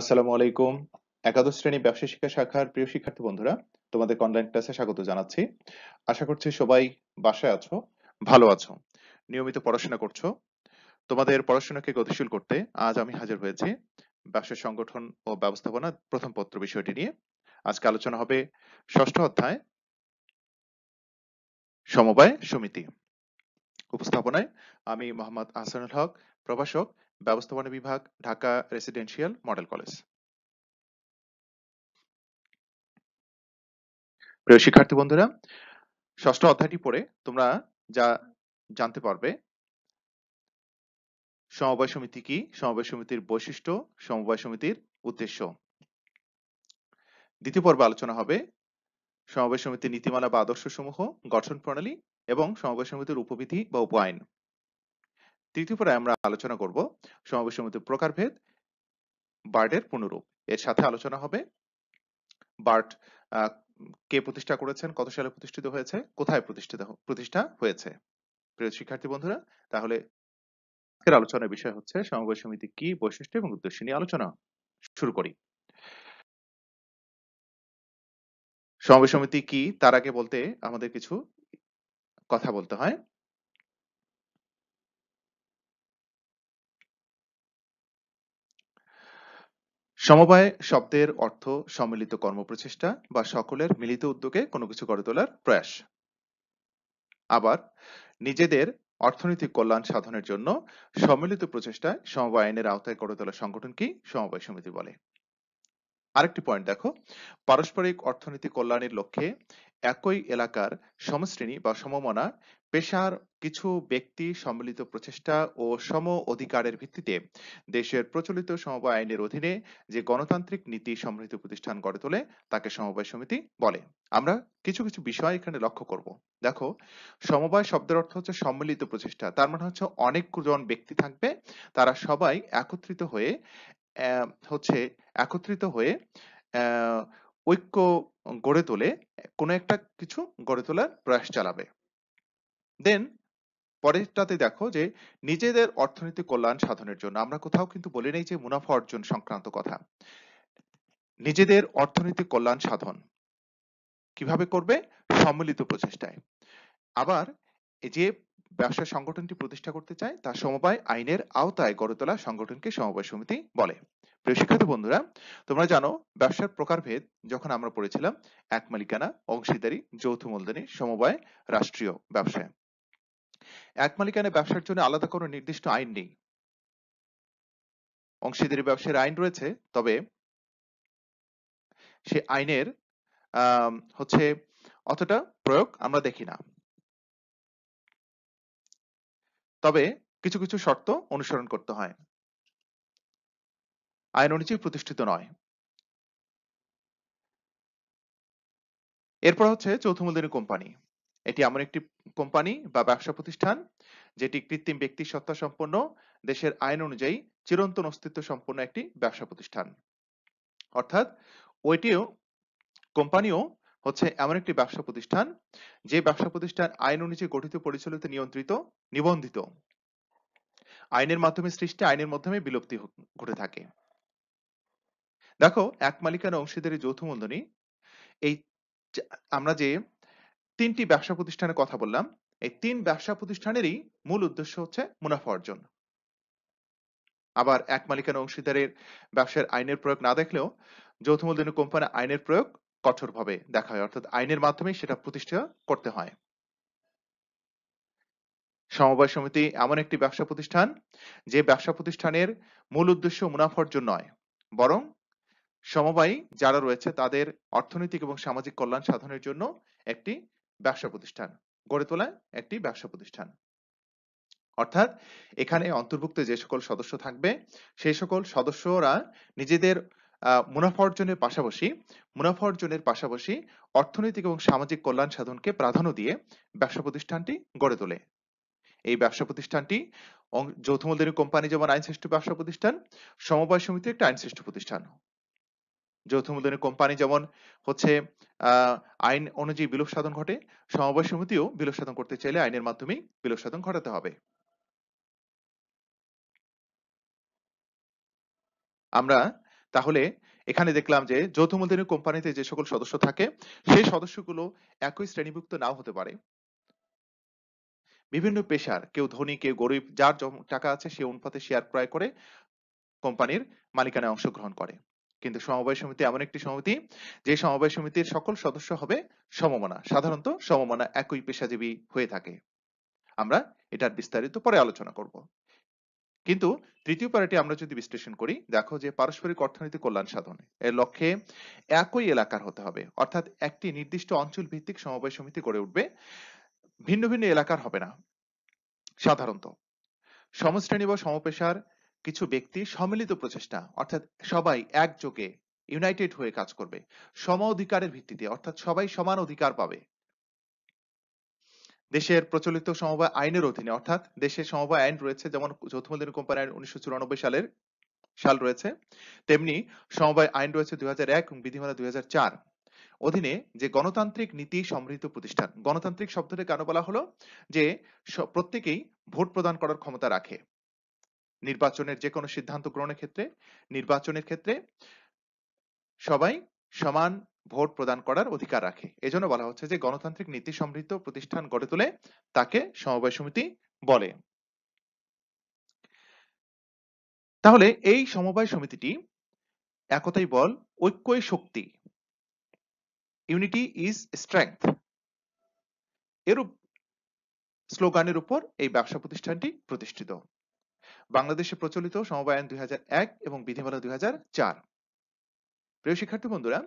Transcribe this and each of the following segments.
আসসালামু আলাইকুম একাদশ শ্রেণী ব্যবসা শিক্ষা শাখার প্রিয় শিক্ষার্থী বন্ধুরা তোমাদের অনলাইন ক্লাসে স্বাগত জানাচ্ছি আশা করছি সবাই বাসায় আছো ভালো আছো নিয়মিত পড়াশোনা করছো তোমাদের পড়াশোনাকে গতিশীল করতে আজ আমি হাজির হয়েছি ব্যবসা সংগঠন ও ব্যবস্থাপনা প্রথম পত্র বিষয়টি নিয়ে আজকে আলোচনা হবে ষষ্ঠ অধ্যায় সমবায় সমিতি উপস্থাপনায় আমি মোহাম্মদ আহসানুল হক প্রভাষক ব্যবস্থাপনা বিভাগ, ঢাকা রেসিডেন্সিয়াল মডেল কলেজ। প্রিয় শিক্ষার্থী বন্ধুরা ষষ্ঠ অধ্যায়টি পড়ে তোমরা যা জানতে পারবে সমবায় সমিতি কি সমবায় সমিতির বৈশিষ্ট্য সমবায় সমিতির উদ্দেশ্য দ্বিতীয় পর্বে আলোচনা হবে সমবায় সমিতির নীতিমালা বা আদর্শ সমূহ গঠন প্রণালী এবং সমবায় সমিতির উপবিধি বা উপ আইন তৃতীয় পরে আমরা আলোচনা করব সমাবেশ সমিতির প্রকারভেদ বার্ডের পুনরূপ এর সাথে আলোচনা হবে বার্ড কে প্রতিষ্ঠা করেছেন কত সালে প্রতিষ্ঠিত হয়েছে কোথায় প্রতিষ্ঠিত প্রতিষ্ঠা হয়েছে প্রিয় শিক্ষার্থী বন্ধুরা তাহলে আজকের আলোচনার বিষয় হচ্ছে সমবায় সমিতি কি বৈশিষ্ট্য এবং উদ্দেশ্য নিয়ে আলোচনা শুরু করি সমবায় সমিতি কি তার আগে বলতে আমাদের কিছু কথা বলতে হয় সমবায় শব্দের অর্থ সম্মিলিত কর্মপ্রচেষ্টা বা সকলের মিলিত উদ্যোগে কোনো কিছু গড়ে তোলার প্রয়াস আবার নিজেদের অর্থনৈতিক কল্যাণ সাধনের জন্য সম্মিলিত প্রচেষ্টায় সমবায় আইনের আওতায় গড়ে তোলা কি সমবায় সমিতি বলে আরেকটি পয়েন্ট দেখো পারস্পরিক অর্থনৈতিক কল্যাণের লক্ষ্যে একই এলাকার সমশ্রেণী বা সমমনা পেশার কিছু ব্যক্তি সম্মিলিত প্রচেষ্টা ও সম-অধিকারের ভিত্তিতে দেশের প্রচলিত সমবায় আইনের অধীনে যে গণতান্ত্রিক নীতি সমৃদ্ধ প্রতিষ্ঠান গড়ে তোলে তাকে সমবায় সমিতি বলে আমরা কিছু কিছু বিষয় এখানে লক্ষ্য করব দেখো সমবায় শব্দের অর্থ হচ্ছে সম্মিলিত প্রচেষ্টা তার মানে হচ্ছে অনেকজন ব্যক্তি থাকবে তারা সবাই একত্রিত হয়ে হচ্ছে একত্রিত হয়ে ঐক্য গড়ে তোলে কোনো একটা কিছু গড়ে তোলার প্রয়াস চালাবে দেন পরেরটাতে দেখো যে নিজেদের অর্থনৈতিক কল্যাণ সাধনের জন্য আমরা কোথাও কিন্তু বলি নেই যে মুনাফা অর্জন সংক্রান্ত কথা নিজেদের অর্থনৈতিক কল্যাণ সাধন কিভাবে করবে সম্মিলিত প্রচেষ্টায় আবার যে ব্যবসা সংগঠনটি প্রতিষ্ঠা করতে চায় তা সমবায় আইনের আওতায় গড়ে তোলা সংগঠনকে সমবায় সমিতি বলে প্রিয় শিক্ষার্থী বন্ধুরা তোমরা জানো ব্যবসার প্রকারভেদ যখন আমরা পড়েছিলাম এক মালিকানা অংশীদারি যৌথ মূলধনী সমবায় রাষ্ট্রীয় ব্যবসায় এক মালিকানা ব্যবসার জন্য আলাদা কোনো নির্দিষ্ট আইন নেই অংশীদারি ব্যবসার আইন রয়েছে তবে সে আইনের হচ্ছে অতটা প্রয়োগ আমরা দেখি না তবে কিছু কিছু শর্ত অনুসরণ করতে হয় আইন অনুযায়ী প্রতিষ্ঠিত নয় এরপর হচ্ছে চৌথ মূলধনী কোম্পানি এটি এমন একটি কোম্পানি বা ব্যবসা প্রতিষ্ঠান যেটি কৃত্রিম ব্যক্তি সত্তা সম্পন্ন দেশের আইন অনুযায়ী চিরন্তন অস্তিত্ব সম্পন্ন একটি ব্যবসা প্রতিষ্ঠান অর্থাৎ ওইটিও কোম্পানিও হচ্ছে এমন একটি ব্যবসা প্রতিষ্ঠান যে ব্যবসা প্রতিষ্ঠান আইন অনুযায়ী গঠিত পরিচালিত নিয়ন্ত্রিত নিবন্ধিত আইনের মাধ্যমে সৃষ্টি আইনের মাধ্যমে বিলুপ্তি ঘটে থাকে দেখো এক মালিকানা অংশীদারি যৌথ মূলধনী এই আমরা যে তিনটি ব্যবসা প্রতিষ্ঠানের কথা বললাম এই তিন ব্যবসা প্রতিষ্ঠানেরই মূল উদ্দেশ্য হচ্ছে মুনাফা অর্জন আবার এক মালিকানা অংশীদারের ব্যবসার আইনের প্রয়োগ না দেখলেও যৌথ মূলধনী কোম্পানি আইনের প্রয়োগ কঠোরভাবে দেখা হয় অর্থাৎ আইনের মাধ্যমে সেটা প্রতিষ্ঠা করতে হয় সমবায় সমিতি এমন একটি ব্যবসা প্রতিষ্ঠান যে ব্যবসা প্রতিষ্ঠানের মূল উদ্দেশ্য মুনাফা অর্জন নয় বরং সমবায়ী যারা রয়েছে তাদের অর্থনৈতিক এবং সামাজিক কল্যাণ সাধনের জন্য একটি ব্যবসা প্রতিষ্ঠান গড়ে তোলা একটি ব্যবসা প্রতিষ্ঠান অর্থাৎ এখানে অন্তর্ভুক্ত যে সকল সদস্য থাকবে সেই সকল সদস্যরা নিজেদের মুনাফা অর্জনের পাশাপাশি মুনাফা অর্জনের পাশাপাশি অর্থনৈতিক এবং সামাজিক কল্যাণ সাধনকে প্রাধান্য দিয়ে ব্যবসা প্রতিষ্ঠানটি গড়ে তোলে এই ব্যবসা প্রতিষ্ঠানটি যৌথ কোম্পানি যেমন আইনশ্রেষ্ঠ ব্যবসা প্রতিষ্ঠান সমবায় সমিতি আইন আইনশ্রেষ্ঠ প্রতিষ্ঠান যৌথ মূলধনী কোম্পানি যেমন হচ্ছে আইন অনুযায়ী বিলোপ সাধন ঘটে সমবায় সমিতিও বিলোপ সাধন করতে চাইলে আইনের মাধ্যমে বিলোপ সাধন ঘটাতে হবে আমরা তাহলে এখানে দেখলাম যে যৌথ মূলধনী কোম্পানিতে যে সকল সদস্য থাকে সেই সদস্যগুলো একই শ্রেণীভুক্ত নাও হতে পারে বিভিন্ন পেশার কেউ ধনী কেউ গরিব যার টাকা আছে সে অনুপাতে শেয়ার ক্রয় করে কোম্পানির মালিকানায় অংশগ্রহণ করে কিন্তু সমবায় সমিতি এমন একটি সমিতি যে সমবায় সমিতির সকল সদস্য হবে সমমনা সাধারণত সমমনা একই পেশাজীবী হয়ে থাকে আমরা এটার বিস্তারিত পরে আলোচনা করব কিন্তু তৃতীয় পারাটি আমরা যদি বিশ্লেষণ করি দেখো যে পারস্পরিক অর্থনৈতিক কল্যাণ সাধন এর লক্ষ্যে একই এলাকার হতে হবে অর্থাৎ একটি নির্দিষ্ট অঞ্চল ভিত্তিক সমবায় সমিতি গড়ে উঠবে ভিন্ন ভিন্ন এলাকার হবে না সাধারণত সমশ্রেণী বা সমপেশার কিছু ব্যক্তির সম্মিলিত প্রচেষ্টা অর্থাৎ সবাই একযোগে ইউনাইটেড হয়ে কাজ করবে সম অধিকারের ভিত্তিতে অর্থাৎ সবাই সমান অধিকার পাবে দেশের প্রচলিত সমবায় আইনের অধীনে অর্থাৎ দেশের সমবায় আইন রয়েছে যেমন যৌথ মূলধনী কোম্পানি আইন উনিশশো চুরানব্বই সালের সাল রয়েছে তেমনি সমবায় আইন রয়েছে দুই হাজার এক বিধিমালা দুই হাজার চার অধীনে যে গণতান্ত্রিক নীতি সমৃদ্ধ প্রতিষ্ঠান গণতান্ত্রিক শব্দটি কেন বলা হলো যে প্রত্যেকেই ভোট প্রদান করার ক্ষমতা রাখে নির্বাচনের যে কোনো সিদ্ধান্ত গ্রহণের ক্ষেত্রে নির্বাচনের ক্ষেত্রে সবাই সমান ভোট প্রদান করার অধিকার রাখে এজন্য বলা হচ্ছে যে গণতান্ত্রিক নীতি সমৃদ্ধ প্রতিষ্ঠান গড়ে তোলে তাকে সমবায় সমিতি বলে তাহলে এই সমবায় সমিতিটি একতাই বল ঐক্যই শক্তি ইউনিটি ইজ স্ট্রেংথ এরূপ স্লোগানের উপর এই ব্যবসা প্রতিষ্ঠানটি প্রতিষ্ঠিত বাংলাদেশে প্রচলিত সমবায় আইন দুই এবং বিধিমালা দুই প্রিয় শিক্ষার্থী বন্ধুরা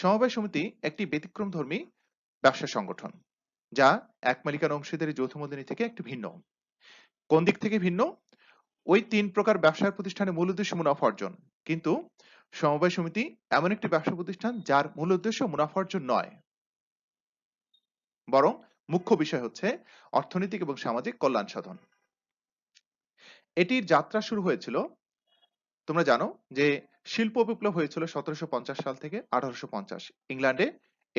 সমবায় সমিতি একটি ব্যতিক্রম ধর্মী ব্যবসা সংগঠন যা এক মালিকার অংশীদারি যৌথ মূলধনী থেকে একটি ভিন্ন কোন দিক থেকে ভিন্ন ওই তিন প্রকার ব্যবসার প্রতিষ্ঠানের মূল উদ্দেশ্য মুনাফা অর্জন কিন্তু সমবায় সমিতি এমন একটি ব্যবসা প্রতিষ্ঠান যার মূল উদ্দেশ্য মুনাফা অর্জন নয় বরং মুখ্য বিষয় হচ্ছে অর্থনৈতিক এবং সামাজিক কল্যাণ সাধন এটির যাত্রা শুরু হয়েছিল তোমরা জানো যে শিল্প বিপ্লব হয়েছিল সতেরোশো সাল থেকে আঠারোশো ইংল্যান্ডে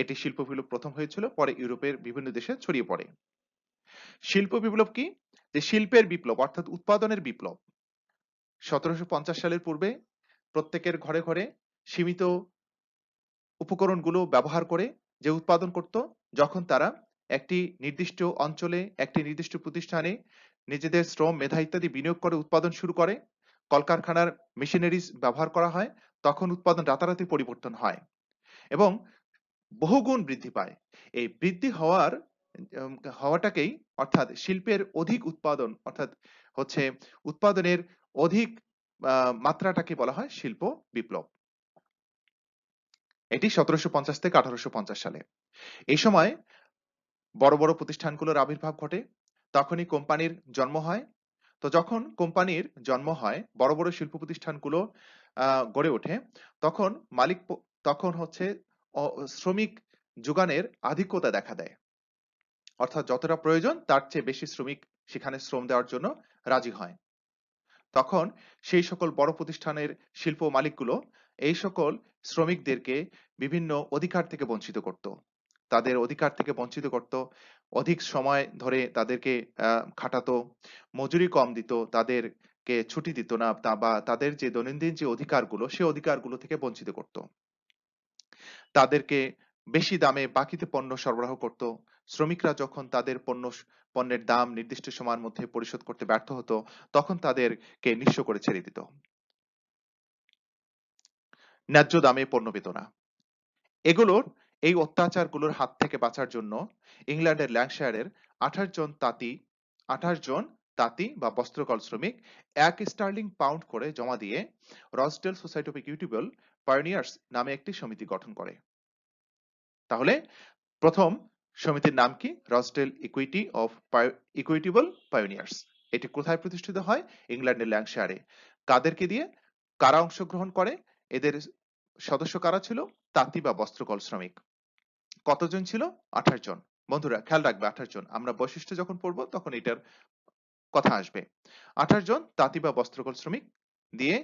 এটি শিল্প বিপ্লব প্রথম হয়েছিল পরে ইউরোপের বিভিন্ন দেশে ছড়িয়ে পড়ে শিল্প বিপ্লব কি যে শিল্পের বিপ্লব অর্থাৎ উৎপাদনের বিপ্লব সতেরোশো সালের পূর্বে প্রত্যেকের ঘরে ঘরে সীমিত উপকরণগুলো ব্যবহার করে যে উৎপাদন করত যখন তারা একটি নির্দিষ্ট অঞ্চলে একটি নির্দিষ্ট প্রতিষ্ঠানে নিজেদের শ্রম মেধা ইত্যাদি বিনিয়োগ করে উৎপাদন শুরু করে কলকারখানার মেশিনারিজ ব্যবহার করা হয় তখন উৎপাদন রাতারাতি পরিবর্তন হয় এবং বহুগুণ বৃদ্ধি পায় এই বৃদ্ধি হওয়ার হওয়াটাকেই অর্থাৎ শিল্পের অধিক উৎপাদন অর্থাৎ হচ্ছে উৎপাদনের অধিক মাত্রাটাকে বলা হয় শিল্প বিপ্লব এটি সতেরোশো পঞ্চাশ থেকে আঠারোশো পঞ্চাশ সালে এই সময় বড় বড় প্রতিষ্ঠানগুলোর আবির্ভাব ঘটে তখনই কোম্পানির জন্ম হয় তো যখন কোম্পানির জন্ম হয় বড় বড় শিল্প প্রতিষ্ঠানগুলো গড়ে ওঠে তখন মালিক তখন হচ্ছে শ্রমিক যোগানের আধিক্যতা দেখা দেয় অর্থাৎ যতটা প্রয়োজন তার চেয়ে বেশি শ্রমিক সেখানে শ্রম দেওয়ার জন্য রাজি হয় তখন সেই সকল বড় প্রতিষ্ঠানের শিল্প মালিকগুলো এই সকল শ্রমিকদেরকে বিভিন্ন অধিকার থেকে বঞ্চিত করত তাদের অধিকার থেকে বঞ্চিত করত অধিক সময় ধরে তাদেরকে খাটাতো মজুরি কম দিত তাদেরকে ছুটি দিত না বা তাদের যে দৈনন্দিন যে অধিকারগুলো সে অধিকারগুলো থেকে বঞ্চিত করত তাদেরকে বেশি দামে বাকিতে পণ্য সরবরাহ করত শ্রমিকরা যখন তাদের পণ্য পণ্যের দাম নির্দিষ্ট সময়ের মধ্যে পরিশোধ করতে ব্যর্থ হতো তখন তাদেরকে নিঃস্ব করে ছেড়ে দিত ন্যায্য দামে পণ্য পেত না এগুলোর এই অত্যাচারগুলোর হাত থেকে বাঁচার জন্য ইংল্যান্ডের ল্যাঙ্কশায়ারের আঠাশ জন তাঁতি আঠাশ জন তাঁতি বা বস্ত্রকল শ্রমিক এক স্টার্লিং পাউন্ড করে জমা দিয়ে রসডেল সোসাইটি অফ ইকুইটিবল পার্নিয়ার্স নামে একটি সমিতি গঠন করে তাহলে প্রথম সমিতির নাম কি Rochdale equity of equitable pioneers এটি কোথায় প্রতিষ্ঠিত হয় ইংল্যান্ডের ল্যাংশারে কাদেরকে দিয়ে কারা অংশগ্রহণ করে এদের সদস্য কারা ছিল তাঁতি বা বস্ত্রকল শ্রমিক কতজন ছিল আঠাশ জন বন্ধুরা খেয়াল রাখবে আঠাশ জন আমরা বৈশিষ্ট্য যখন পড়ব তখন এটার কথা আসবে আঠাশ জন তাঁতি বা বস্ত্রকল শ্রমিক দিয়ে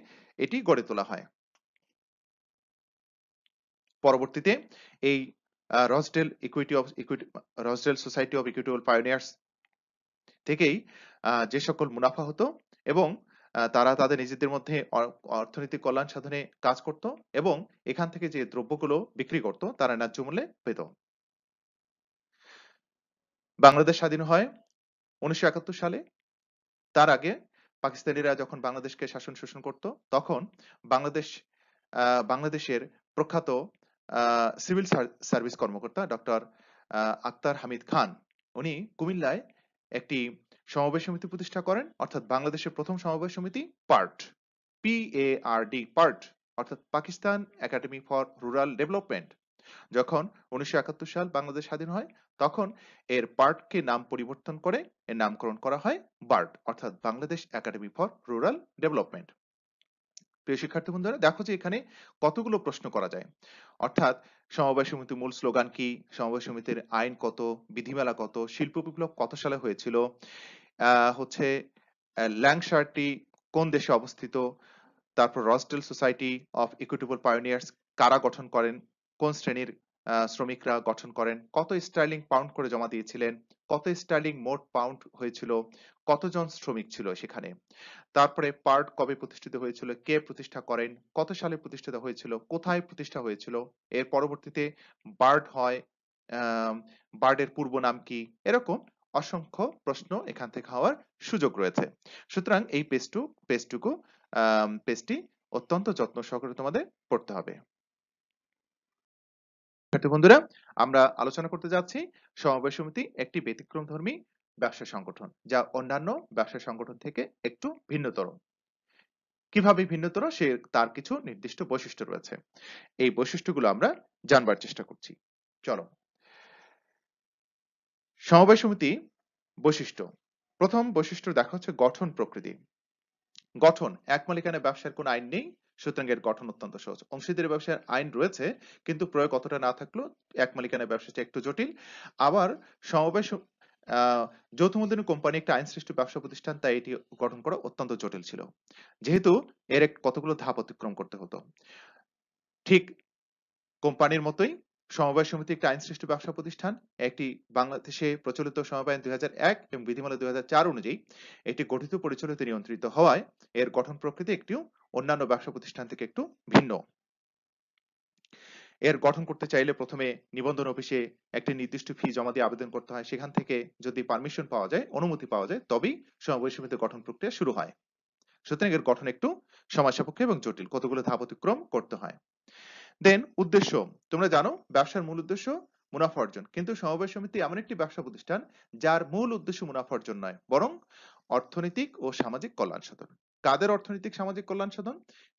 এটি গড়ে তোলা হয় পরবর্তীতে এই Rochdale equity of equity Rochdale society of equitable pioneers থেকেই যে সকল মুনাফা হতো এবং তারা তাদের নিজেদের মধ্যে অর্থনৈতিক কল্যাণ সাধনে কাজ করত এবং এখান থেকে যে দ্রব্যগুলো বিক্রি করত তারা ন্যায্য মূল্যে পেত বাংলাদেশ স্বাধীন হয় উনিশশো সালে তার আগে পাকিস্তানিরা যখন বাংলাদেশকে শাসন শোষণ করত তখন বাংলাদেশ বাংলাদেশের প্রখ্যাত সিভিল সার্ভিস কর্মকর্তা ডক্টর আক্তার হামিদ খান উনি কুমিল্লায় একটি সমবায় সমিতি প্রতিষ্ঠা করেন অর্থাৎ বাংলাদেশের প্রথম সমবায় সমিতি part P A R D part অর্থাৎ Pakistan academy for rural development যখন উনিশশো সাল বাংলাদেশ স্বাধীন হয় তখন এর পার্টকে নাম পরিবর্তন করে এর নামকরণ করা হয় বার্ট অর্থাৎ Bangladesh academy for rural development প্রিয় শিক্ষার্থী বন্ধুরা দেখো যে এখানে কতগুলো প্রশ্ন করা যায় অর্থাৎ সমবায় সমিতির মূল স্লোগান কি সমবায় সমিতির আইন কত বিধিমালা কত শিল্প বিপ্লব কত সালে হয়েছিল হচ্ছে ল্যাংশারটি কোন দেশে অবস্থিত তারপর Rochdale society of equitable pioneers কারা গঠন করেন কোন শ্রেণীর শ্রমিকরা গঠন করেন কত স্টাইলিং পাউন্ড করে জমা দিয়েছিলেন কত স্টাইলিং মোট পাউন্ড হয়েছিল কতজন শ্রমিক ছিল সেখানে তারপরে পার্ট কবে প্রতিষ্ঠিত হয়েছিল কে প্রতিষ্ঠা করেন কত সালে প্রতিষ্ঠিত হয়েছিল কোথায় প্রতিষ্ঠা হয়েছিল এর পরবর্তীতে বার্ড হয় বার্ডের পূর্ব নাম কি এরকম অসংখ্য প্রশ্ন এখান থেকে হওয়ার সুযোগ রয়েছে সুতরাং এই পেস্টু পেস্টুকু পেজটি অত্যন্ত যত্ন সহকারে তোমাদের পড়তে হবে বন্ধুরা আমরা আলোচনা করতে যাচ্ছি সমাবেশ সমিতি একটি ব্যতিক্রম ধর্মী ব্যবসা সংগঠন যা অন্যান্য ব্যবসা সংগঠন থেকে একটু ভিন্নতর কিভাবে ভিন্নতর সে তার কিছু নির্দিষ্ট বৈশিষ্ট্য রয়েছে এই বৈশিষ্ট্যগুলো আমরা জানবার চেষ্টা করছি চলো সমবায় সমিতি বৈশিষ্ট্য প্রথম বৈশিষ্ট্য দেখা হচ্ছে গঠন প্রকৃতি গঠন এক মালিকানা ব্যবসার কোনো আইন নেই সুতরাং এর গঠন অত্যন্ত সহজ অংশীদের ব্যবসার আইন রয়েছে কিন্তু প্রয়োগ কতটা না থাকলেও এক মালিকানা ব্যবসাটা একটু জটিল আবার সমবায় যৌথ মূলধনী কোম্পানি একটা আইন সৃষ্টি ব্যবসা প্রতিষ্ঠান তাই এটি গঠন করা অত্যন্ত জটিল ছিল যেহেতু এর কতগুলো ধাপ অতিক্রম করতে হতো ঠিক কোম্পানির মতোই সমবায় সমিতি একটি আইনসৃষ্ট ব্যবসা প্রতিষ্ঠান একটি বাংলাদেশে প্রচলিত সমবায় আইন দুই এবং বিধিমালা দুই অনুযায়ী এটি গঠিত পরিচালিত নিয়ন্ত্রিত হওয়ায় এর গঠন প্রকৃতি একটি অন্যান্য ব্যবসা প্রতিষ্ঠান থেকে একটু ভিন্ন এর গঠন করতে চাইলে প্রথমে নিবন্ধন অফিসে একটি নির্দিষ্ট ফি জমা দিয়ে আবেদন করতে হয় সেখান থেকে যদি পারমিশন পাওয়া যায় অনুমতি পাওয়া যায় তবেই সমবায় সমিতি গঠন প্রক্রিয়া শুরু হয় সুতরাং এর গঠন একটু সময় সাপেক্ষ এবং জটিল কতগুলো ধাপ অতিক্রম করতে হয় দেন উদ্দেশ্য তোমরা জানো ব্যবসার মূল উদ্দেশ্য মুনাফা অর্জন কিন্তু সমবায় সমিতি এমন একটি ব্যবসা প্রতিষ্ঠান যার মূল উদ্দেশ্য মুনাফা অর্জন নয় বরং অর্থনৈতিক ও সামাজিক কল্যাণ সাধন কাদের অর্থনৈতিক সামাজিক কল্যাণ সাধন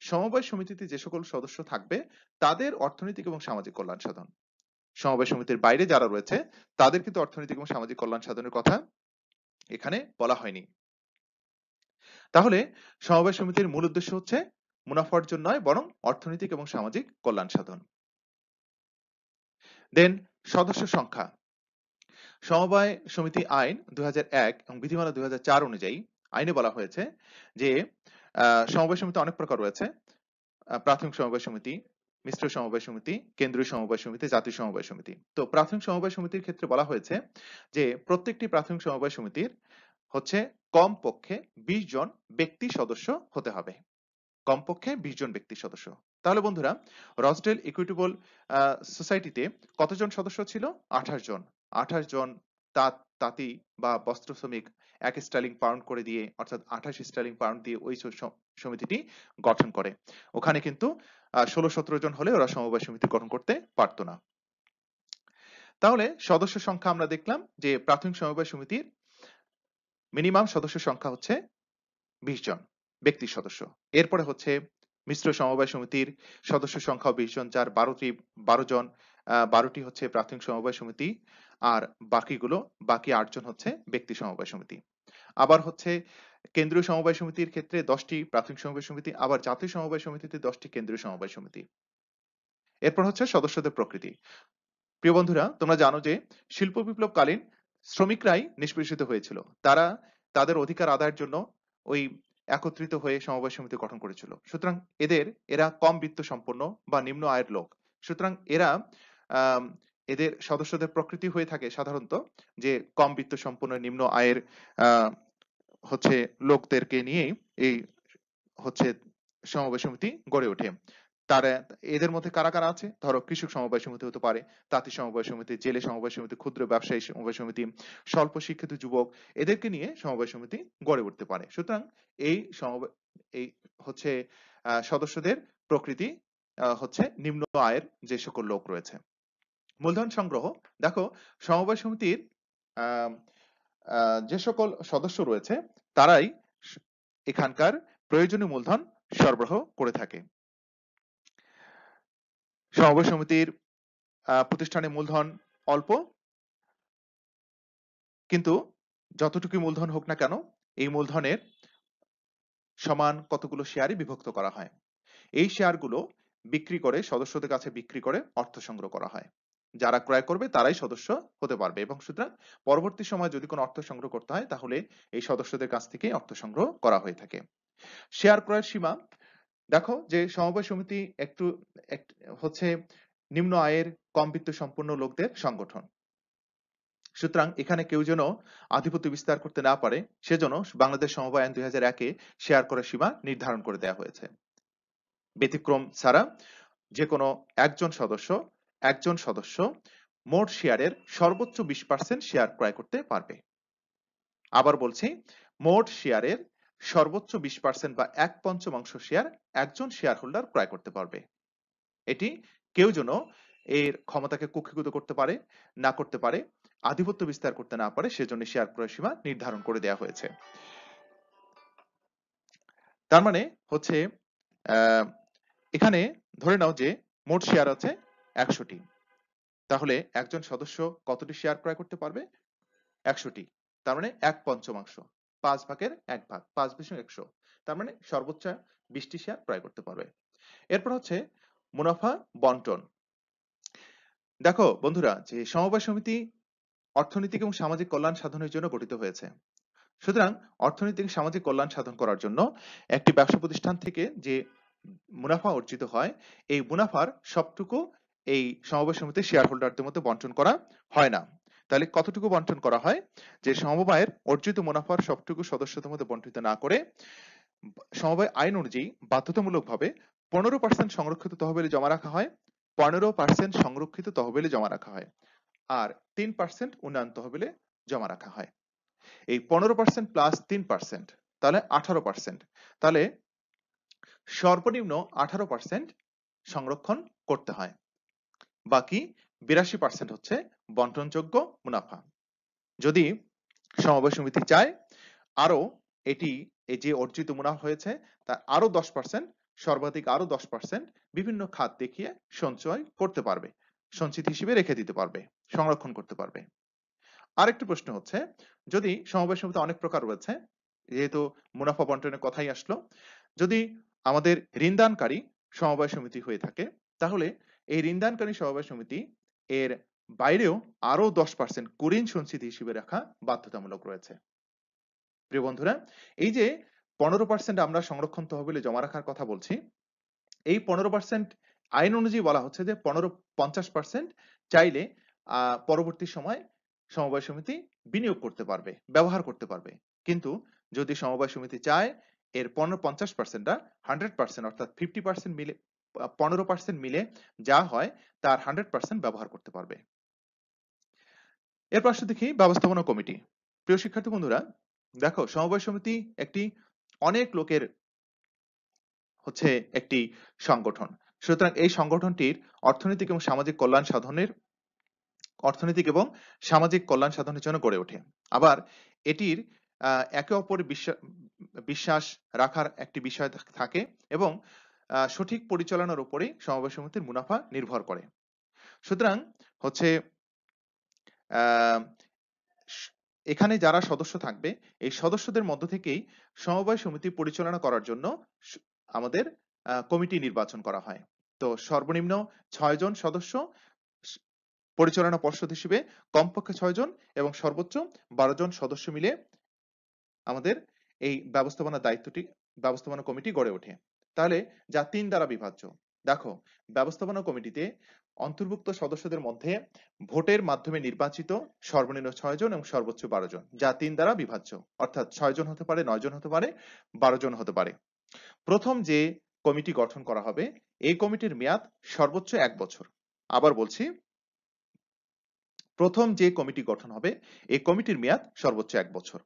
সমবায় সমিতিতে যে সকল সদস্য থাকবে তাদের অর্থনৈতিক এবং সামাজিক কল্যাণ সাধন সমবায় সমিতির বাইরে যারা রয়েছে তাদের কিন্তু অর্থনৈতিক এবং সামাজিক কল্যাণ সাধনের কথা এখানে বলা হয়নি তাহলে সমবায় সমিতির মূল উদ্দেশ্য হচ্ছে মুনাফা অর্জন নয় বরং অর্থনৈতিক এবং সামাজিক কল্যাণ সাধন দেন সদস্য সংখ্যা সমবায় সমিতি আইন দুই এবং বিধিমালা দুই অনুযায়ী আইনে বলা হয়েছে যে সমবায় সমিতি অনেক প্রকার রয়েছে প্রাথমিক সমবায় সমিতি মিশ্র সমবায় সমিতি কেন্দ্রীয় সমবায় সমিতি জাতীয় সমবায় সমিতি তো প্রাথমিক সমবায় সমিতির ক্ষেত্রে বলা হয়েছে যে প্রত্যেকটি প্রাথমিক সমবায় সমিতির হচ্ছে কম পক্ষে বিশ জন ব্যক্তি সদস্য হতে হবে কমপক্ষে বিশ জন ব্যক্তির সদস্য তাহলে বন্ধুরা রসডেল ইকুইটেবল সোসাইটিতে কতজন সদস্য ছিল আঠাশ জন আঠাশ জন তাঁত তাঁতি বা বস্ত্র শ্রমিক এক স্টার্লিং পাউন্ড করে দিয়ে অর্থাৎ আঠাশ স্টার্লিং পাউন্ড দিয়ে ওই সমিতিটি গঠন করে ওখানে কিন্তু ষোলো সতেরো জন হলে ওরা সমবায় সমিতি গঠন করতে পারতো না তাহলে সদস্য সংখ্যা আমরা দেখলাম যে প্রাথমিক সমবায় সমিতির মিনিমাম সদস্য সংখ্যা হচ্ছে বিশ জন ব্যক্তি সদস্য এরপরে হচ্ছে মিশ্র সমবায় সমিতির সদস্য সংখ্যা বিশ জন যার বারোটি বারো জন বারোটি হচ্ছে প্রাথমিক সমবায় সমিতি আর বাকিগুলো বাকি আটজন হচ্ছে ব্যক্তি সমবায় সমিতি আবার হচ্ছে কেন্দ্রীয় সমবায় সমিতির ক্ষেত্রে দশটি প্রাথমিক সমবায় সমিতি আবার জাতীয় সমবায় সমিতিতে দশটি কেন্দ্রীয় সমবায় সমিতি এরপর হচ্ছে সদস্যদের প্রকৃতি প্রিয় বন্ধুরা তোমরা জানো যে শিল্প বিপ্লবকালীন শ্রমিকরাই নিষ্পেষিত হয়েছিল তারা তাদের অধিকার আদায়ের জন্য ওই একত্রিত হয়ে সমবায় সমিতি গঠন করেছিল সুতরাং এদের এরা কম বৃত্ত সম্পন্ন বা নিম্ন আয়ের লোক সুতরাং এরা এদের সদস্যদের প্রকৃতি হয়ে থাকে সাধারণত যে কম বৃত্ত সম্পন্ন নিম্ন আয়ের হচ্ছে লোকদেরকে নিয়েই এই হচ্ছে সমবায় সমিতি গড়ে ওঠে তারা এদের মধ্যে কারা কারা আছে ধরো কৃষক সমবায় সমিতি হতে পারে তাঁতি সমবায় সমিতি জেলে সমবায় সমিতি ক্ষুদ্র ব্যবসায়ী সমবায় সমিতি স্বল্প শিক্ষিত যুবক এদেরকে নিয়ে সমবায় সমিতি গড়ে উঠতে পারে সুতরাং এই সমবায় এই হচ্ছে সদস্যদের প্রকৃতি হচ্ছে নিম্ন আয়ের যে সকল লোক রয়েছে মূলধন সংগ্রহ দেখো সমবায় সমিতির যে সকল সদস্য রয়েছে তারাই এখানকার প্রয়োজনীয় মূলধন সরবরাহ করে থাকে সমবায় সমিতির প্রতিষ্ঠানে মূলধন অল্প কিন্তু যতটুকু মূলধন হোক না কেন এই মূলধনের সমান কতগুলো শেয়ারে বিভক্ত করা হয় এই শেয়ারগুলো বিক্রি করে সদস্যদের কাছে বিক্রি করে অর্থ সংগ্রহ করা হয় যারা ক্রয় করবে তারাই সদস্য হতে পারবে এবং সুতরাং পরবর্তী সময় যদি কোনো অর্থ সংগ্রহ করতে হয় তাহলে এই সদস্যদের কাছ থেকে অর্থ সংগ্রহ করা হয়ে থাকে শেয়ার ক্রয়ের সীমা দেখো যে সমবায় সমিতি একটু হচ্ছে নিম্ন আয়ের কম বিত্ত সম্পন্ন লোকদের সংগঠন সুতরাং এখানে কেউ যেন আধিপত্য বিস্তার করতে না পারে সেজন্য বাংলাদেশ সমবায় আইন দুই হাজার একে শেয়ার করার সীমা নির্ধারণ করে দেওয়া হয়েছে ব্যতিক্রম ছাড়া যে কোনো একজন সদস্য একজন সদস্য মোট শেয়ারের সর্বোচ্চ বিশ পার্সেন্ট শেয়ার ক্রয় করতে পারবে আবার বলছি মোট শেয়ারের সর্বোচ্চ বিশ পার্সেন্ট বা এক পঞ্চমাংশ শেয়ার একজন শেয়ার হোল্ডার ক্রয় করতে পারবে এটি কেউ যেন এর ক্ষমতাকে কক্ষীগত করতে পারে না করতে পারে আধিপত্য বিস্তার করতে না পারে সেজন্য শেয়ার ক্রয় সীমা নির্ধারণ করে দেয়া হয়েছে তার মানে হচ্ছে এখানে ধরে নাও যে মোট শেয়ার আছে একশোটি তাহলে একজন সদস্য কতটি শেয়ার ক্রয় করতে পারবে একশোটি তার মানে এক পঞ্চমাংশ পাঁচ ভাগের এক ভাগ পাঁচ বিশ একশো তার মানে সর্বোচ্চ বিশটি শেয়ার ক্রয় করতে পারবে এরপর হচ্ছে মুনাফা বন্টন দেখো বন্ধুরা যে সমবায় সমিতি অর্থনৈতিক এবং সামাজিক কল্যাণ সাধনের জন্য গঠিত হয়েছে সুতরাং অর্থনৈতিক সামাজিক কল্যাণ সাধন করার জন্য একটি ব্যবসা প্রতিষ্ঠান থেকে যে মুনাফা অর্জিত হয় এই মুনাফার সবটুকু এই সমবায় সমিতির শেয়ার হোল্ডারদের মধ্যে বন্টন করা হয় না তাহলে কতটুকু বন্টন করা হয় যে সমবায়ের অর্জিত মুনাফার সবটুকু সদস্যদের মধ্যে বন্টিত না করে সমবায় আইন অনুযায়ী বাধ্যতামূলকভাবে পনেরো পার্সেন্ট সংরক্ষিত তহবিলে জমা রাখা হয় পনেরো পার্সেন্ট সংরক্ষিত তহবিলে জমা রাখা হয় আর তিন পার্সেন্ট উন্নয়ন তহবিলে জমা রাখা হয় এই পনেরো পার্সেন্ট প্লাস তিন পার্সেন্ট তাহলে আঠারো পার্সেন্ট তাহলে সর্বনিম্ন আঠারো পার্সেন্ট সংরক্ষণ করতে হয় বাকি বিরাশি পার্সেন্ট হচ্ছে বন্টনযোগ্য মুনাফা যদি সমবায় সমিতি চায় আরো এটি এই যে অর্জিত মুনাফা হয়েছে তার আরো দশ পার্সেন্ট সর্বাধিক আরো দশ পার্সেন্ট বিভিন্ন খাত দেখিয়ে সঞ্চয় করতে পারবে সঞ্চিত হিসেবে রেখে দিতে পারবে সংরক্ষণ করতে পারবে আরেকটি প্রশ্ন হচ্ছে যদি সমবায় সমিতি অনেক প্রকার রয়েছে যেহেতু মুনাফা বন্টনের কথাই আসলো যদি আমাদের ঋণদানকারী সমবায় সমিতি হয়ে থাকে তাহলে এই ঋণদানকারী সমবায় সমিতি এর বাইরেও আরও দশ পার্সেন্ট কোরিন সঞ্চিত হিসেবে রাখা বাধ্যতামূলক রয়েছে প্রিয় বন্ধুরা এই যে পনেরো পার্সেন্ট আমরা সংরক্ষণ তহবিলে জমা রাখার কথা বলছি এই পনেরো পার্সেন্ট আইন অনুযায়ী বলা হচ্ছে যে পনেরো পঞ্চাশ পার্সেন্ট চাইলে পরবর্তী সময় সমবায় সমিতি বিনিয়োগ করতে পারবে ব্যবহার করতে পারবে কিন্তু যদি সমবায় সমিতি চায় এর পনেরো পঞ্চাশ পার্সেন্টটা হান্ড্রেড পার্সেন্ট অর্থাৎ ফিফটি পার্সেন্ট মিলে পনেরো পার্সেন্ট মিলে যা হয় তার হান্ড্রেড পার্সেন্ট ব্যবহার করতে পারবে এর পাশে দেখি ব্যবস্থাপনা কমিটি প্রিয় শিক্ষার্থী বন্ধুরা দেখো সমবায় সমিতি একটি অনেক লোকের হচ্ছে একটি সংগঠন সুতরাং এই সংগঠনটির অর্থনৈতিক এবং সামাজিক কল্যাণ সাধনের অর্থনৈতিক এবং সামাজিক কল্যাণ সাধনের জন্য গড়ে ওঠে আবার এটির একে অপরের বিশ্বাস রাখার একটি বিষয় থাকে এবং সঠিক পরিচালনার উপরে সমবায় সমিতির মুনাফা নির্ভর করে সুতরাং হচ্ছে এখানে যারা সদস্য থাকবে এই সদস্যদের মধ্য থেকেই সমবায় সমিতি পরিচালনা করার জন্য আমাদের কমিটি নির্বাচন করা হয় তো সর্বনিম্ন ছয় জন সদস্য পরিচালনা পর্ষদ হিসেবে কমপক্ষে ছয় জন এবং সর্বোচ্চ বারো জন সদস্য মিলে আমাদের এই ব্যবস্থাপনা দায়িত্বটি ব্যবস্থাপনা কমিটি গড়ে ওঠে তাহলে যা তিন দ্বারা বিভাজ্য দেখো ব্যবস্থাপনা কমিটিতে অন্তর্ভুক্ত সদস্যদের মধ্যে ভোটের মাধ্যমে নির্বাচিত সর্বনিম্ন ছয় জন এবং সর্বোচ্চ বারো জন যা তিন দ্বারা বিভাজ্য অর্থাৎ ছয় জন হতে পারে নয় জন হতে পারে বারো জন হতে পারে প্রথম যে কমিটি গঠন করা হবে এই কমিটির মেয়াদ সর্বোচ্চ এক বছর আবার বলছি প্রথম যে কমিটি গঠন হবে এই কমিটির মেয়াদ সর্বোচ্চ এক বছর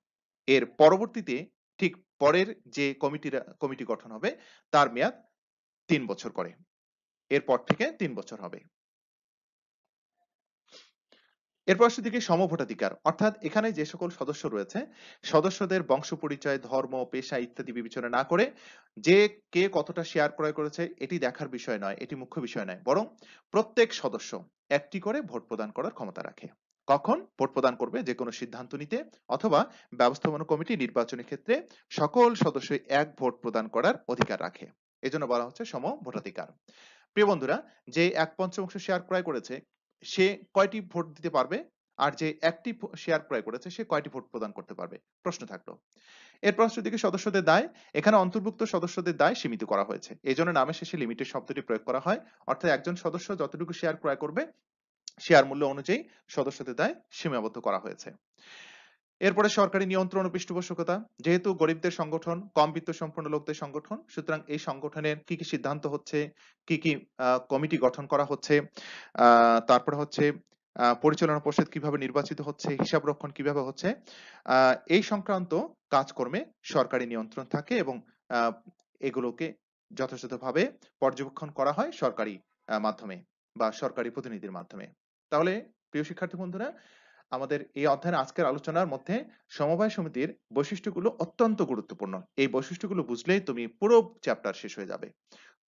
এর পরবর্তীতে ঠিক পরের যে কমিটির কমিটি গঠন হবে তার মেয়াদ তিন বছর করে এরপর থেকে তিন বছর হবে এরপর আসে দিকে সমভোটাধিকার অর্থাৎ এখানে যে সকল সদস্য রয়েছে সদস্যদের বংশ পরিচয় ধর্ম পেশা ইত্যাদি বিবেচনা না করে যে কে কতটা শেয়ার ক্রয় করেছে এটি দেখার বিষয় নয় এটি মুখ্য বিষয় নয় বরং প্রত্যেক সদস্য একটি করে ভোট প্রদান করার ক্ষমতা রাখে কখন ভোট প্রদান করবে যে কোনো সিদ্ধান্ত নিতে অথবা ব্যবস্থাপনা কমিটি নির্বাচনের ক্ষেত্রে সকল সদস্য এক ভোট প্রদান করার অধিকার রাখে এজন্য বলা হচ্ছে সম ভোটাধিকার প্রিয় বন্ধুরা যে এক পঞ্চমাংশ শেয়ার ক্রয় করেছে সে কয়টি ভোট দিতে পারবে আর যে একটি শেয়ার ক্রয় করেছে সে কয়টি ভোট প্রদান করতে পারবে প্রশ্ন থাকলো এরপর দিকে সদস্যদের দায় এখানে অন্তর্ভুক্ত সদস্যদের দায় সীমিত করা হয়েছে এই জন্য নামের শেষে লিমিটেড শব্দটি প্রয়োগ করা হয় অর্থাৎ একজন সদস্য যতটুকু শেয়ার ক্রয় করবে শেয়ার মূল্য অনুযায়ী সদস্যদের দায় সীমাবদ্ধ করা হয়েছে এরপরে সরকারি নিয়ন্ত্রণ ও পৃষ্ঠপোষকতা যেহেতু গরিবদের সংগঠন কম বিত্ত সম্পন্ন লোকদের সংগঠন সুতরাং এই সংগঠনের কি কি সিদ্ধান্ত হচ্ছে কি কি কমিটি গঠন করা হচ্ছে তারপরে হচ্ছে পরিচালনা পরিষদ কিভাবে নির্বাচিত হচ্ছে হিসাব রক্ষণ কিভাবে হচ্ছে এই সংক্রান্ত কাজকর্মে সরকারি নিয়ন্ত্রণ থাকে এবং এগুলোকে যথাযথভাবে পর্যবেক্ষণ করা হয় সরকারি মাধ্যমে বা সরকারি প্রতিনিধির মাধ্যমে তাহলে প্রিয় শিক্ষার্থী বন্ধুরা আমাদের এই অধ্যায়ের আজকের আলোচনার মধ্যে সমবায় সমিতির বৈশিষ্ট্যগুলো অত্যন্ত গুরুত্বপূর্ণ এই বৈশিষ্ট্যগুলো বুঝলেই তুমি পুরো চ্যাপ্টার শেষ হয়ে যাবে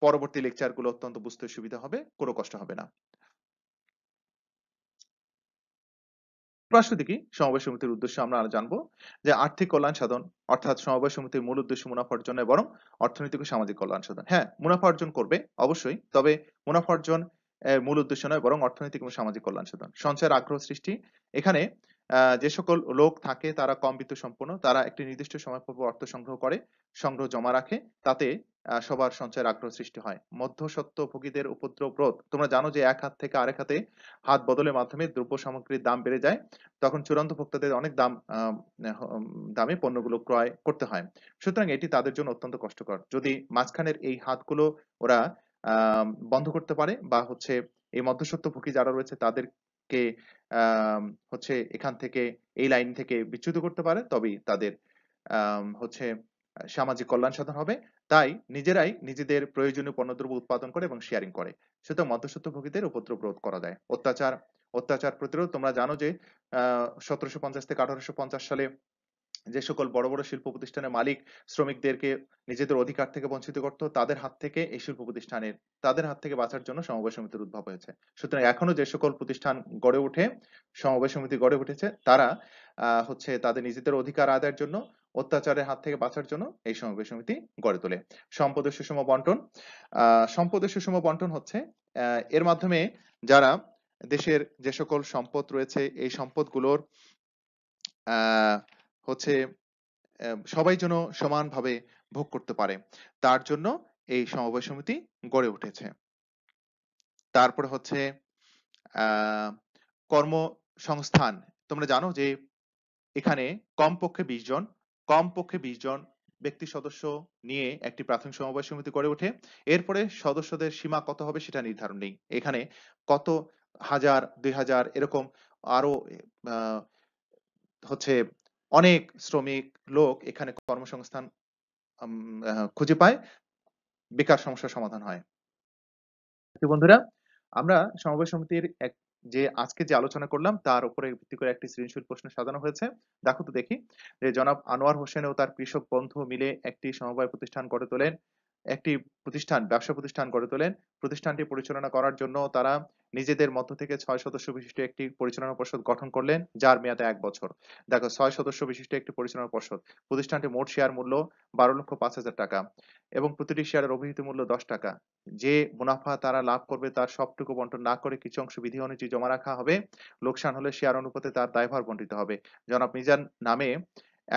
পরবর্তী লেকচারগুলো অত্যন্ত বুঝতে সুবিধা হবে কোনো কষ্ট হবে না সমবায় সমিতির উদ্দেশ্য আমরা জানবো যে আর্থিক কল্যাণ সাধন অর্থাৎ সমবায় সমিতির মূল উদ্দেশ্য মুনাফা অর্জনের বরং অর্থনৈতিক ও সামাজিক কল্যাণ সাধন হ্যাঁ মুনাফা অর্জন করবে অবশ্যই তবে মুনাফা অর্জন মূল উদ্দেশ্য নয় বরং অর্থনৈতিক এবং সামাজিক কল্যাণ সাধন সঞ্চয়ের আগ্রহ সৃষ্টি এখানে যে সকল লোক থাকে তারা কম বিত্ত সম্পন্ন তারা একটি নির্দিষ্ট সময় পূর্ব অর্থ সংগ্রহ করে সংগ্রহ জমা রাখে তাতে সবার সঞ্চয়ের আগ্রহ সৃষ্টি হয় ভোগীদের উপদ্রব রোধ তোমরা জানো যে এক হাত থেকে আরেক হাতে হাত বদলের মাধ্যমে দ্রব্য সামগ্রীর দাম বেড়ে যায় তখন চূড়ান্ত ভোক্তাদের অনেক দাম দামে পণ্যগুলো ক্রয় করতে হয় সুতরাং এটি তাদের জন্য অত্যন্ত কষ্টকর যদি মাঝখানের এই হাতগুলো ওরা বন্ধ করতে পারে বা হচ্ছে এই মধ্যস্বত্বভোগী যারা রয়েছে তাদেরকে হচ্ছে এখান থেকে এই লাইন থেকে বিচ্যুত করতে পারে তবেই তাদের হচ্ছে সামাজিক কল্যাণ সাধন হবে তাই নিজেরাই নিজেদের প্রয়োজনীয় পণ্যদ্রব্য উৎপাদন করে এবং শেয়ারিং করে সুতরাং মধ্যস্বত্বভোগীদের উপদ্রব রোধ করা যায় অত্যাচার অত্যাচার প্রতিরোধ তোমরা জানো যে সতেরোশো পঞ্চাশ থেকে আঠারোশো পঞ্চাশ সালে যে সকল বড় বড় শিল্প প্রতিষ্ঠানের মালিক শ্রমিকদেরকে নিজেদের অধিকার থেকে বঞ্চিত করত তাদের হাত থেকে এই শিল্প প্রতিষ্ঠানের তাদের হাত থেকে বাঁচার জন্য সমবায় সমিতির উদ্ভব হয়েছে সুতরাং এখনো যে সকল প্রতিষ্ঠান গড়ে উঠে সমবায় সমিতি গড়ে উঠেছে তারা হচ্ছে তাদের নিজেদের অধিকার আদায়ের জন্য অত্যাচারের হাত থেকে বাঁচার জন্য এই সমবায় সমিতি গড়ে তোলে সম্পদের সুষম বন্টন সম্পদের সুষম বন্টন হচ্ছে এর মাধ্যমে যারা দেশের যে সকল সম্পদ রয়েছে এই সম্পদগুলোর আহ হচ্ছে সবাই যেন সমানভাবে ভোগ করতে পারে তার জন্য এই সমবায় সমিতি গড়ে উঠেছে তারপরে হচ্ছে কর্মসংস্থান তোমরা জানো যে এখানে কমপক্ষে বিশ জন কমপক্ষে বিশ জন ব্যক্তি সদস্য নিয়ে একটি প্রাথমিক সমবায় সমিতি গড়ে ওঠে এরপরে সদস্যদের সীমা কত হবে সেটা নির্ধারণ নেই এখানে কত হাজার দুই হাজার এরকম আরো হচ্ছে অনেক শ্রমিক লোক এখানে কর্মসংস্থান খুঁজে পায় বেকার সমস্যার সমাধান হয় বন্ধুরা আমরা সমবায় সমিতির এক যে আজকে যে আলোচনা করলাম তার উপরে ভিত্তি করে একটি সৃজনশীল প্রশ্ন সাজানো হয়েছে দেখো তো দেখি যে জনাব আনোয়ার হোসেন ও তার কৃষক বন্ধু মিলে একটি সমবায় প্রতিষ্ঠান গড়ে তোলেন একটি প্রতিষ্ঠান ব্যবসা প্রতিষ্ঠান গড়ে তোলেন প্রতিষ্ঠানটি পরিচালনা করার জন্য তারা নিজেদের মধ্য থেকে ছয় সদস্য বিশিষ্ট একটি পরিচালনা পর্ষদ গঠন করলেন যার মেয়াদে এক বছর দেখো ছয় সদস্য বিশিষ্ট একটি পরিচালনা পর্ষদ প্রতিষ্ঠানটি মোট শেয়ার মূল্য বারো লক্ষ পাঁচ হাজার টাকা এবং প্রতিটি শেয়ারের অভিহিত মূল্য দশ টাকা যে মুনাফা তারা লাভ করবে তার সবটুকু বন্টন না করে কিছু অংশ বিধি অনুযায়ী জমা রাখা হবে লোকসান হলে শেয়ার অনুপাতে তার দায়ভার বন্টিত হবে জনাব মিজান নামে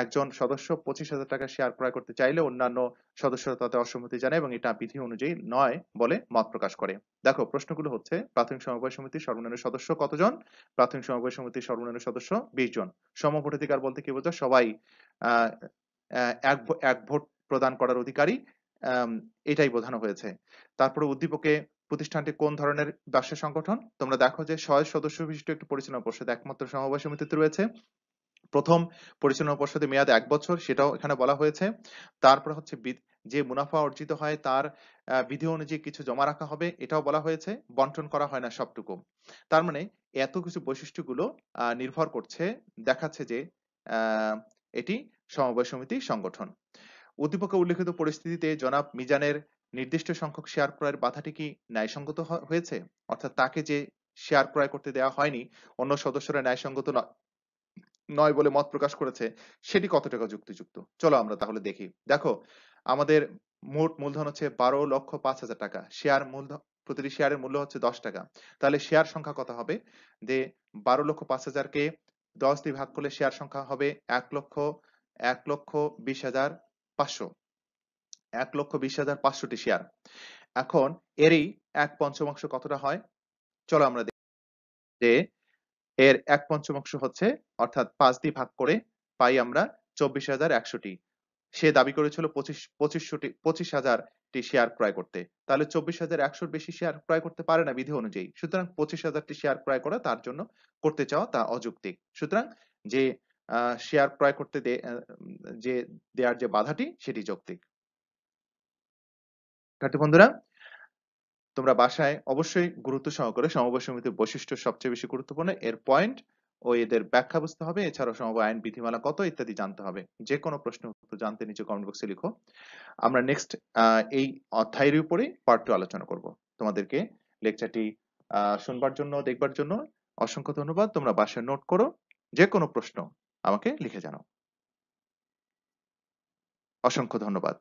একজন সদস্য পঁচিশ হাজার টাকা শেয়ার ক্রয় করতে চাইলে অন্যান্য সদস্যরা তাতে অসম্মতি জানায় এবং এটা বিধি অনুযায়ী নয় বলে মত প্রকাশ করে দেখো প্রশ্নগুলো হচ্ছে প্রাথমিক সমবায় সমিতির সর্বনিম্ন সদস্য কতজন প্রাথমিক সমবায় সমিতির সর্বনিম্ন সদস্য বিশ জন সমভোটাধিকার বলতে কি বোঝা সবাই এক এক ভোট প্রদান করার অধিকারী এটাই বোঝানো হয়েছে তারপরে উদ্দীপকে প্রতিষ্ঠানটি কোন ধরনের ব্যবসা সংগঠন তোমরা দেখো যে ছয় সদস্য বিশিষ্ট একটি পরিচালনা পর্ষদ একমাত্র সমবায় সমিতিতে রয়েছে প্রথম পরিচালনা পর্ষদের মেয়াদ এক বছর সেটাও এখানে বলা হয়েছে তারপরে হচ্ছে যে মুনাফা অর্জিত হয় তার বিধি অনুযায়ী কিছু জমা রাখা হবে এটাও বলা হয়েছে বন্টন করা হয় না সবটুকু তার মানে এত কিছু বৈশিষ্ট্যগুলো নির্ভর করছে দেখাচ্ছে যে এটি সমবায় সমিতি সংগঠন উদ্দীপকে উল্লেখিত পরিস্থিতিতে জনাব মিজানের নির্দিষ্ট সংখ্যক শেয়ার ক্রয়ের বাধাটি কি ন্যায়সঙ্গত হয়েছে অর্থাৎ তাকে যে শেয়ার ক্রয় করতে দেওয়া হয়নি অন্য সদস্যরা ন্যায়সঙ্গত নয় বলে মত প্রকাশ করেছে সেটি কত টাকা যুক্তিযুক্ত চলো আমরা তাহলে দেখি দেখো আমাদের মোট মূলধন হচ্ছে বারো লক্ষ পাঁচ হাজার টাকা শেয়ার মূলধন প্রতিটি শেয়ারের মূল্য হচ্ছে দশ টাকা তাহলে শেয়ার সংখ্যা কত হবে যে বারো লক্ষ পাঁচ হাজার কে দশ দিয়ে ভাগ করলে শেয়ার সংখ্যা হবে এক লক্ষ এক লক্ষ বিশ হাজার পাঁচশো এক লক্ষ বিশ হাজার পাঁচশোটি শেয়ার এখন এরই এক পঞ্চমাংশ কতটা হয় চলো আমরা দেখি যে এর এক পঞ্চমাংশ হচ্ছে অর্থাৎ পাঁচ দিয়ে ভাগ করে পাই আমরা চব্বিশ হাজার একশোটি সে দাবি করেছিল পঁচিশ পঁচিশশোটি পঁচিশ হাজার টি শেয়ার ক্রয় করতে তাহলে চব্বিশ হাজার একশোর বেশি শেয়ার ক্রয় করতে পারে না বিধি অনুযায়ী সুতরাং পঁচিশ হাজারটি শেয়ার ক্রয় করা তার জন্য করতে চাওয়া তা অযৌক্তিক সুতরাং যে শেয়ার ক্রয় করতে যে দেওয়ার যে বাধাটি সেটি যৌক্তিক বন্ধুরা তোমরা বাসায় অবশ্যই গুরুত্ব সহকারে সমবায় সমিতির বৈশিষ্ট্য সবচেয়ে বেশি গুরুত্বপূর্ণ এর পয়েন্ট ও এদের ব্যাখ্যা বুঝতে হবে এছাড়াও সমবায় আইন বিধিমালা কত ইত্যাদি জানতে হবে যে কোনো প্রশ্ন উত্তর জানতে নিচে কমেন্ট বক্সে লিখো আমরা নেক্সট এই অধ্যায়ের উপরে পার্ট টু আলোচনা করব তোমাদেরকে লেকচারটি শুনবার জন্য দেখবার জন্য অসংখ্য ধন্যবাদ তোমরা বাসায় নোট করো যে কোনো প্রশ্ন আমাকে লিখে জানাও অসংখ্য ধন্যবাদ